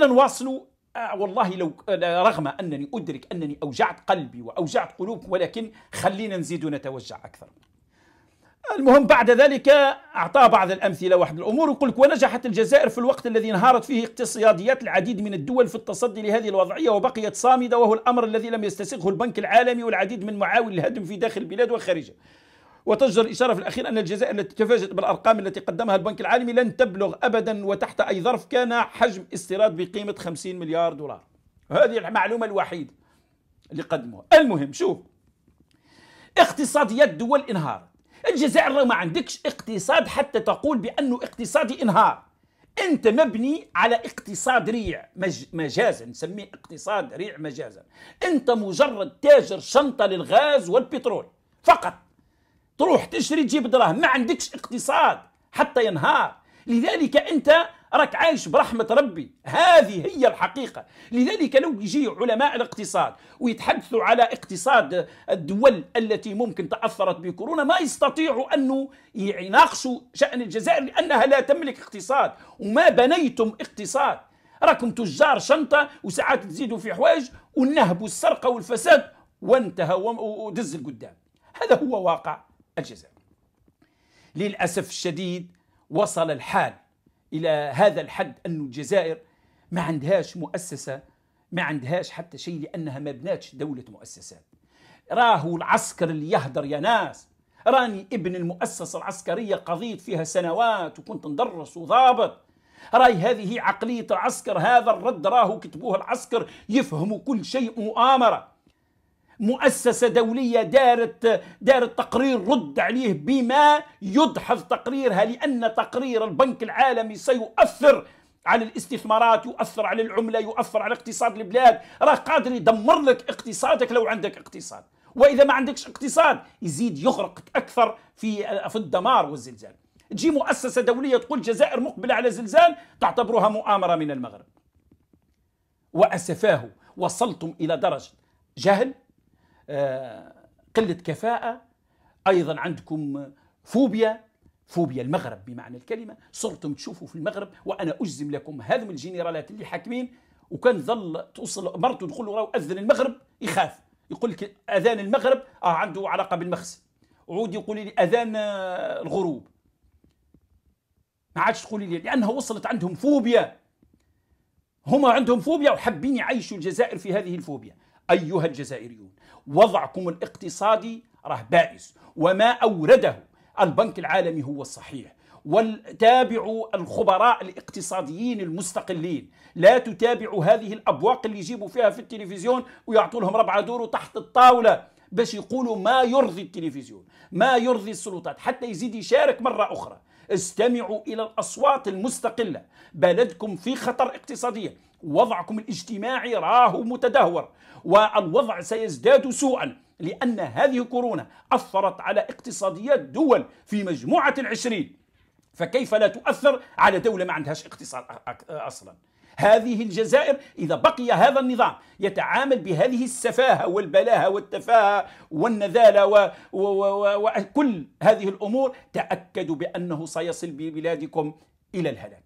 خلينا نواصل آه والله لو آه، رغم أنني أدرك أنني أوجعت قلبي وأوجعت قلوبكم ولكن خلينا نزيد نتوجع أكثر المهم بعد ذلك أعطى بعض الأمثلة واحد الأمور يقول لك ونجحت الجزائر في الوقت الذي انهارت فيه اقتصاديات العديد من الدول في التصدي لهذه الوضعية وبقيت صامدة وهو الأمر الذي لم يستسغه البنك العالمي والعديد من معاول الهدم في داخل البلاد وخارجها وتجدر الإشارة في الأخير أن الجزائر التي تفاجأت بالأرقام التي قدمها البنك العالمي لن تبلغ أبدا وتحت أي ظرف كان حجم استيراد بقيمة 50 مليار دولار هذه المعلومة الوحيدة اللي قدموها المهم شوف اقتصاديات دول انهارت الجزائر ما عندكش اقتصاد حتى تقول بأنه اقتصادي انهار انت مبني على اقتصاد ريع مجازا نسميه اقتصاد ريع مجازا انت مجرد تاجر شنطه للغاز والبترول فقط تروح تشري تجيب دراهم ما عندكش اقتصاد حتى ينهار لذلك انت راك عايش برحمة ربي هذه هي الحقيقة لذلك لو يجي علماء الاقتصاد ويتحدثوا على اقتصاد الدول التي ممكن تأثرت بكورونا ما يستطيعوا أن يناقشوا شأن الجزائر لأنها لا تملك اقتصاد وما بنيتم اقتصاد راكم تجار شنطة وساعات تزيدوا في حوايج والنهب والسرقة والفساد وانتهى ودز القدام هذا هو واقع الجزائر للأسف الشديد وصل الحال إلى هذا الحد أن الجزائر ما عندهاش مؤسسة ما عندهاش حتى شيء لأنها ما بناتش دولة مؤسسات راهو العسكر اللي يهدر يا ناس راني ابن المؤسسة العسكرية قضيت فيها سنوات وكنت ندرس وضابط راي هذه عقلية العسكر هذا الرد راهو كتبوه العسكر يفهموا كل شيء مؤامرة مؤسسة دولية دارت دارت تقرير رد عليه بما يدحض تقريرها لأن تقرير البنك العالمي سيؤثر على الاستثمارات يؤثر على العملة يؤثر على اقتصاد البلاد راه قادر يدمر لك اقتصادك لو عندك اقتصاد وإذا ما عندكش اقتصاد يزيد يغرقك أكثر في في الدمار والزلزال تجي مؤسسة دولية تقول الجزائر مقبلة على زلزال تعتبرها مؤامرة من المغرب وأسفاه وصلتم إلى درجة جهل آه، قلة كفاءة أيضا عندكم فوبيا فوبيا المغرب بمعنى الكلمة صرتم تشوفوا في المغرب وأنا أجزم لكم هذم الجنرالات اللي حاكمين وكان ظل توصل مرته تقول له راهو أذن المغرب يخاف يقول لك أذان المغرب آه عنده علاقة بالمخس عود يقول لي أذان آه، الغروب ما عادش تقولي لي لأنها وصلت عندهم فوبيا هما عندهم فوبيا وحابين يعيشوا الجزائر في هذه الفوبيا أيها الجزائريون وضعكم الاقتصادي راه بائس وما أورده البنك العالمي هو الصحيح وتابعوا الخبراء الاقتصاديين المستقلين لا تتابعوا هذه الأبواق اللي يجيبوا فيها في التلفزيون ويعطوا لهم ربع دور تحت الطاولة باش يقولوا ما يرضي التلفزيون ما يرضي السلطات حتى يزيد يشارك مرة أخرى استمعوا إلى الأصوات المستقلة بلدكم في خطر اقتصاديا وضعكم الاجتماعي راه متدهور والوضع سيزداد سوءا لأن هذه كورونا أثرت على اقتصاديات دول في مجموعة العشرين فكيف لا تؤثر على دولة ما عندهاش اقتصاد أصلا هذه الجزائر إذا بقي هذا النظام يتعامل بهذه السفاهة والبلاهة والتفاهة والنذالة وكل هذه الأمور تأكدوا بأنه سيصل ببلادكم إلى الهلاك